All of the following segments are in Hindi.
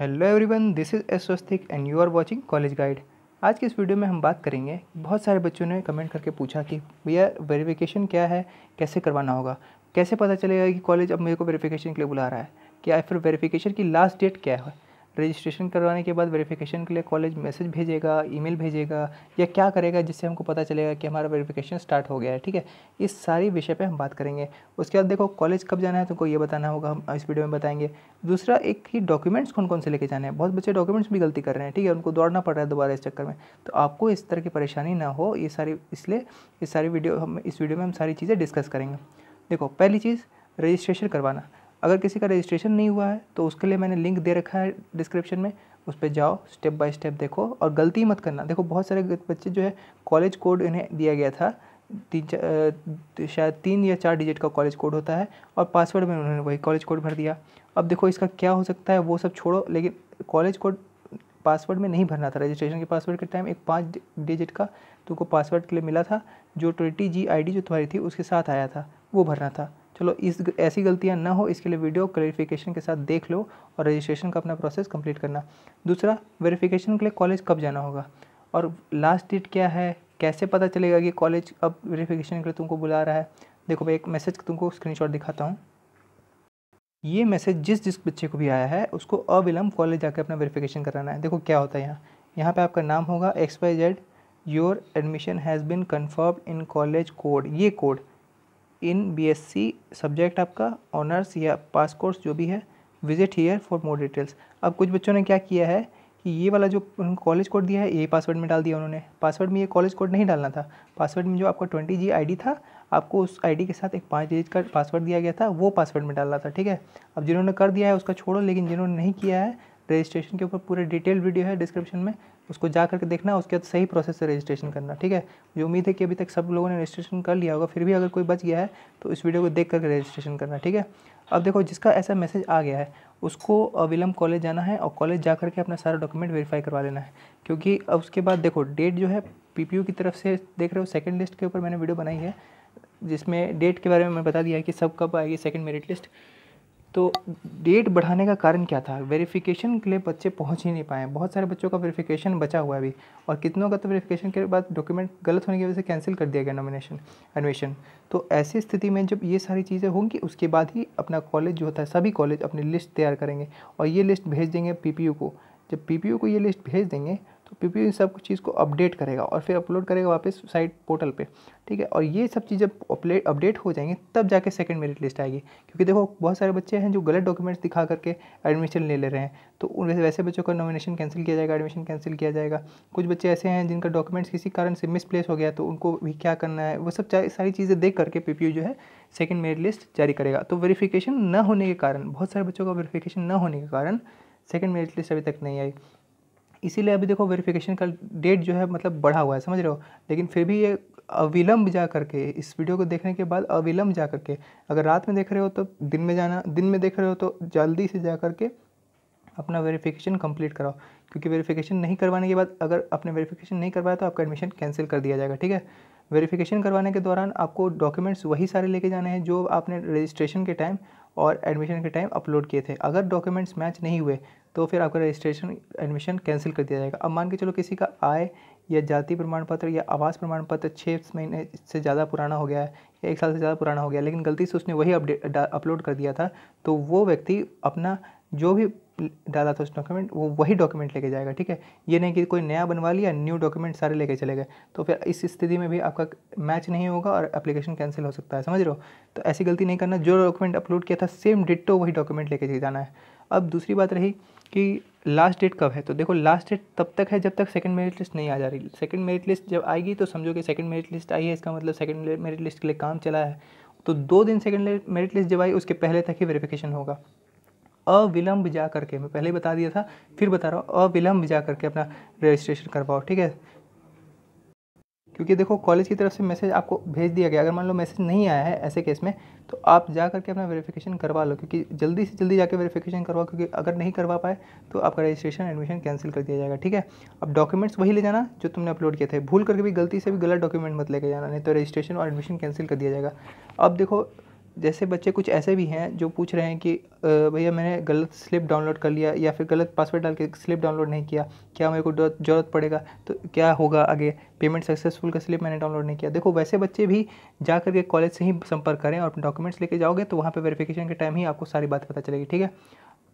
hello everyone this is S Swastik and you are watching college guide आज की इस वीडियो में हम बात करेंगे बहुत सारे बच्चों ने कमेंट करके पूछा कि भैया वेरिफिकेशन क्या है कैसे करवाना होगा कैसे पता चलेगा कि कॉलेज अब मेरे को वेरिफिकेशन के लिए बुला रहा है या फिर वेरिफिकेशन की लास्ट डेट क्या है रजिस्ट्रेशन करवाने के बाद वेरिफिकेशन के लिए कॉलेज मैसेज भेजेगा ईमेल भेजेगा या क्या करेगा जिससे हमको पता चलेगा कि हमारा वेरिफिकेशन स्टार्ट हो गया है ठीक है इस सारी विषय पे हम बात करेंगे उसके बाद देखो कॉलेज कब जाना है तुमको ये बताना होगा हम इस वीडियो में बताएंगे दूसरा एक ही डॉक्यूमेंट्स कौन कौन से लेके जाने हैं बहुत बच्चे डॉक्यूमेंट्स भी गलती कर रहे हैं ठीक है उनको दौड़ना पड़ रहा है दोबारा इस चक्कर में तो आपको इस तरह की परेशानी ना हो ये सारी इसलिए इस सारी वीडियो हम इस वीडियो में हम सारी चीज़ें डिस्कस करेंगे देखो पहली चीज़ रजिस्ट्रेशन करवाना अगर किसी का रजिस्ट्रेशन नहीं हुआ है तो उसके लिए मैंने लिंक दे रखा है डिस्क्रिप्शन में उस पर जाओ स्टेप बाय स्टेप देखो और गलती मत करना देखो बहुत सारे बच्चे जो है कॉलेज कोड इन्हें दिया गया था तीन शायद तीन या चार डिजिट का कॉलेज कोड होता है और पासवर्ड में उन्होंने वही कॉलेज कोड भर दिया अब देखो इसका क्या हो सकता है वो सब छोड़ो लेकिन कॉलेज कोड पासवर्ड में नहीं भरना था रजिस्ट्रेशन के पासवर्ड के टाइम एक पाँच डिजिट का तुमको पासवर्ड के लिए मिला था जो ट्वेंटी जी आई डी जो तुम्हारी थी उसके साथ आया था वो भरना था चलो इस ऐसी गलतियाँ ना हो इसके लिए वीडियो क्लैरिफिकेशन के साथ देख लो और रजिस्ट्रेशन का अपना प्रोसेस कंप्लीट करना दूसरा वेरिफिकेशन के लिए कॉलेज कब जाना होगा और लास्ट डेट क्या है कैसे पता चलेगा कि कॉलेज अब वेरिफिकेशन के लिए तुमको बुला रहा है देखो मैं एक मैसेज तुमको स्क्रीनशॉट दिखाता हूँ ये मैसेज जिस जिस बच्चे को भी आया है उसको अविलंब कॉलेज जाकर अपना वेरिफिकेशन कराना है देखो क्या होता है यहाँ यहाँ पर आपका नाम होगा X Y Z your admission has been confirmed in college code ये कोड इन बीएससी सब्जेक्ट आपका ऑनर्स या पास कोर्स जो भी है visit here for more details अब कुछ बच्चों ने क्या किया है कि ये वाला जो कॉलेज कोड दिया है ये पासवर्ड में डाल दिया उन्होंने पासवर्ड में ये कॉलेज कोड नहीं डालना था पासवर्ड में जो आपका ट्वेंटी जी डी था आपको उस आईडी के साथ एक पाँच डिजिट का पासवर्ड दिया गया था वो पासवर्ड में डालना था ठीक है अब जिन्होंने कर दिया है उसका छोड़ो लेकिन जिन्होंने नहीं किया है रजिस्ट्रेशन के ऊपर पूरे डिटेल वीडियो है डिस्क्रिप्शन में उसको जा करके देखना उसके बाद सही प्रोसेस से रजिस्ट्रेशन करना ठीक है मुझे उम्मीद है कि अभी तक सब लोगों ने रजिस्ट्रेशन कर लिया होगा फिर भी अगर कोई बच गया है तो इस वीडियो को देख करके रजिस्ट्रेशन करना ठीक है अब देखो जिसका ऐसा मैसेज आ गया है उसको विलम कॉलेज जाना है और कॉलेज जा करके अपना सारा डॉक्यूमेंट वेरीफाई करवा लेना है क्योंकि अब उसके बाद देखो डेट जो है पी की तरफ से देख रहे हो सेकेंड लिस्ट के ऊपर मैंने वीडियो बनाई है जिसमें डेट के बारे में मैंने बता दिया है कि सब कब आएगी सेकेंड मेरिट लिस्ट तो डेट बढ़ाने का कारण क्या था वेरिफिकेशन के लिए बच्चे पहुंच ही नहीं पाए बहुत सारे बच्चों का वेरिफिकेशन बचा हुआ है अभी और कितनों का तो वेरिफिकेशन के बाद डॉक्यूमेंट गलत होने की वजह से कैंसिल कर दिया गया नॉमिनेशन एडमिशन तो ऐसी स्थिति में जब ये सारी चीज़ें होंगी उसके बाद ही अपना कॉलेज जो होता है सभी कॉलेज अपनी लिस्ट तैयार करेंगे और ये लिस्ट भेज देंगे पी को जब पी को ये लिस्ट भेज देंगे तो पी पी सब चीज़ को अपडेट करेगा और फिर अपलोड करेगा वापस साइट पोर्टल पे ठीक है और ये सब चीज़ जब अपडेट हो जाएंगे तब जाके सेकंड मेरिट लिस्ट आएगी क्योंकि देखो बहुत सारे बच्चे हैं जो गलत डॉक्यूमेंट्स दिखा करके एडमिशन ले ले रहे हैं तो उन वैसे वैसे बच्चों का नॉमिनेशन कैंसिल किया जाएगा एडमिशन कैंसिल किया जाएगा कुछ बच्चे ऐसे हैं जिनका डॉक्यूमेंट्स किसी कारण से मिसप्लेस हो गया तो उनको भी क्या करना है वो सब सारी चीज़ें देख करके पी जो है सेकेंड मेरिट लिस्ट जारी करेगा तो वेरीफिकेशन न होने के कारण बहुत सारे बच्चों का वेरीफिकेशन न होने के कारण सेकेंड मेरिट लिस्ट अभी तक नहीं आई इसीलिए अभी देखो वेरिफिकेशन का डेट जो है मतलब बढ़ा हुआ है समझ रहे हो लेकिन फिर भी ये अविलंब जा करके इस वीडियो को देखने के बाद अविलंब जा करके अगर रात में देख रहे हो तो दिन में जाना दिन में देख रहे हो तो जल्दी से जा करके अपना वेरिफिकेशन कंप्लीट कराओ क्योंकि वेरिफिकेशन नहीं करवाने के बाद अगर आपने वेरिफिकेशन नहीं करवाया तो आपका एडमिशन कैंसिल कर दिया जाएगा ठीक है वेरिफिकेशन करवाने के दौरान आपको डॉक्यूमेंट्स वही सारे लेके जाने हैं जो आपने रजिस्ट्रेशन के टाइम और एडमिशन के टाइम अपलोड किए थे अगर डॉक्यूमेंट्स मैच नहीं हुए तो फिर आपका रजिस्ट्रेशन एडमिशन कैंसिल कर दिया जाएगा अब मान के चलो किसी का आय या जाति प्रमाण पत्र या आवास प्रमाण पत्र छः महीने से ज़्यादा पुराना हो गया है या एक साल से ज़्यादा पुराना हो गया लेकिन गलती से उसने वही अपडेट अपलोड कर दिया था तो वो व्यक्ति अपना जो भी डाला था उस डॉक्यूमेंट वो वही डॉक्यूमेंट लेके जाएगा ठीक है ये नहीं कि कोई नया बनवा लिया न्यू डॉक्यूमेंट सारे लेके चले गए तो फिर इस स्थिति में भी आपका मैच नहीं होगा और एप्लीकेशन कैंसिल हो सकता है समझ रहे हो तो ऐसी गलती नहीं करना जो डॉक्यूमेंट अपलोड किया था सेम डिटो तो वही डॉक्यूमेंट लेके जाना है अब दूसरी बात रही कि लास्ट डेट कब है तो देखो लास्ट डेट तब तक है जब तक सेकंड मेरिट लिस्ट नहीं आ जा रही सेकंड मेरिट लिस्ट जब आएगी तो समझो कि सेकंड मेरिट लिस्ट आई है इसका मतलब सेकंड मेरिट लिस्ट के लिए काम चला है तो दो दिन सेकंड मेरिट लिस्ट जब आई उसके पहले तक ही वेरिफिकेशन होगा अविलंब जा करके मैं पहले ही बता दिया था फिर बता रहा हूँ अविलंब जा करके अपना रजिस्ट्रेशन करवाओ ठीक है क्योंकि देखो कॉलेज की तरफ से मैसेज आपको भेज दिया गया अगर मान लो मैसेज नहीं आया है ऐसे केस में तो आप जा करके अपना वेरिफिकेशन करवा लो क्योंकि जल्दी से जल्दी जाके वेरिफिकेशन करवाओ क्योंकि अगर नहीं करवा पाए तो आपका रजिस्ट्रेशन एडमिशन कैंसिल कर दिया जाएगा ठीक है अब डॉक्यूमेंट्स वही ले जाना जो तुमने अपलोड किए थे भूल करके भी गलती से भी गलत डॉक्यूमेंट मत लेके जाना नहीं तो रजिस्ट्रेशन और एडमिशन कैंसिल कर दिया जाएगा अब देखो जैसे बच्चे कुछ ऐसे भी हैं जो पूछ रहे हैं कि भैया मैंने गलत स्लिप डाउनलोड कर लिया या फिर गलत पासवर्ड डाल के स्लिप डाउनलोड नहीं किया क्या मेरे को ज़रूरत पड़ेगा तो क्या होगा आगे पेमेंट सक्सेसफुल का स्लिप मैंने डाउनलोड नहीं किया देखो वैसे बच्चे भी जा करके कॉलेज से ही संपर्क करें और अपने डॉक्यूमेंट्स लेके जाओगे तो वहाँ पर वेरीफिकेशन के टाइम ही आपको सारी बात पता चलेगी ठीक है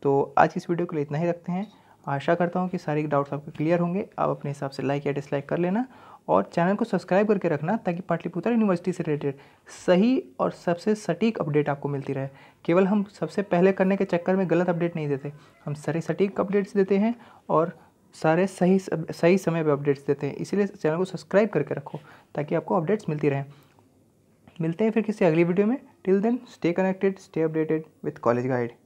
तो आज इस वीडियो के लिए इतना ही रखते हैं आशा करता हूँ कि सारे डाउट्स आपके क्लियर होंगे आप अपने हिसाब से लाइक या डिसलाइक कर लेना और चैनल को सब्सक्राइब करके रखना ताकि पाटलिपुत्र यूनिवर्सिटी से रिलेटेड सही और सबसे सटीक अपडेट आपको मिलती रहे केवल हम सबसे पहले करने के चक्कर में गलत अपडेट नहीं देते हम सारे सटीक अपडेट्स देते हैं और सारे सही सही समय पर अपडेट्स देते हैं इसीलिए चैनल को सब्सक्राइब करके रखो ताकि आपको अपडेट्स मिलती रहें मिलते हैं फिर किसी अगली वीडियो में till then stay connected stay updated with college guide